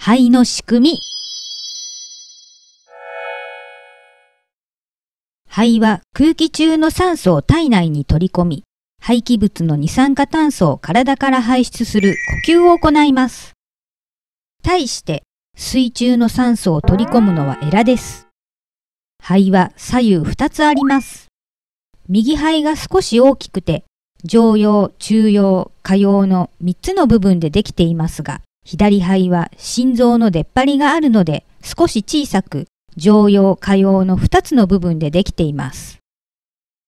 肺の仕組み肺は空気中の酸素を体内に取り込み、廃棄物の二酸化炭素を体から排出する呼吸を行います。対して水中の酸素を取り込むのはエラです。肺は左右2つあります。右肺が少し大きくて、上葉、中葉、下葉の3つの部分でできていますが、左肺は心臓の出っ張りがあるので少し小さく常用下用の2つの部分でできています。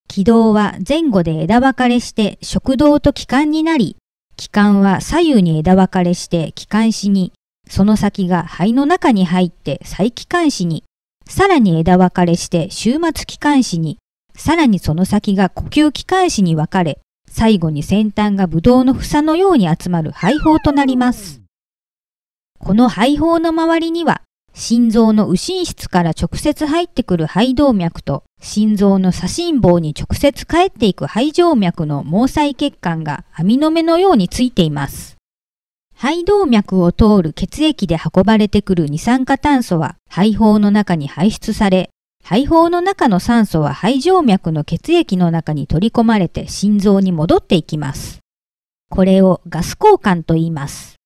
気道は前後で枝分かれして食道と気管になり、気管は左右に枝分かれして気管支に、その先が肺の中に入って再気管支に、さらに枝分かれして終末気管支に、さらにその先が呼吸気管支に分かれ、最後に先端がブドウの房のように集まる肺胞となります。この肺胞の周りには心臓の右心室から直接入ってくる肺動脈と心臓の左心房に直接帰っていく肺静脈の毛細血管が網の目のようについています。肺動脈を通る血液で運ばれてくる二酸化炭素は肺胞の中に排出され、肺胞の中の酸素は肺静脈の血液の中に取り込まれて心臓に戻っていきます。これをガス交換と言います。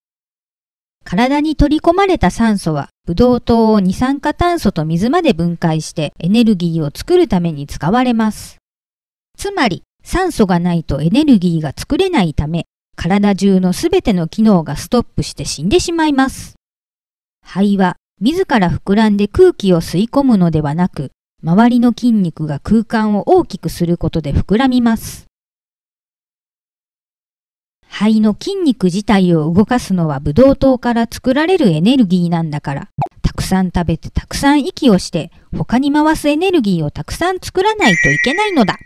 体に取り込まれた酸素は、ブドウ糖を二酸化炭素と水まで分解してエネルギーを作るために使われます。つまり、酸素がないとエネルギーが作れないため、体中のすべての機能がストップして死んでしまいます。肺は、自ら膨らんで空気を吸い込むのではなく、周りの筋肉が空間を大きくすることで膨らみます。肺の筋肉自体を動かすのはブドウ糖から作られるエネルギーなんだから。たくさん食べてたくさん息をして、他に回すエネルギーをたくさん作らないといけないのだ。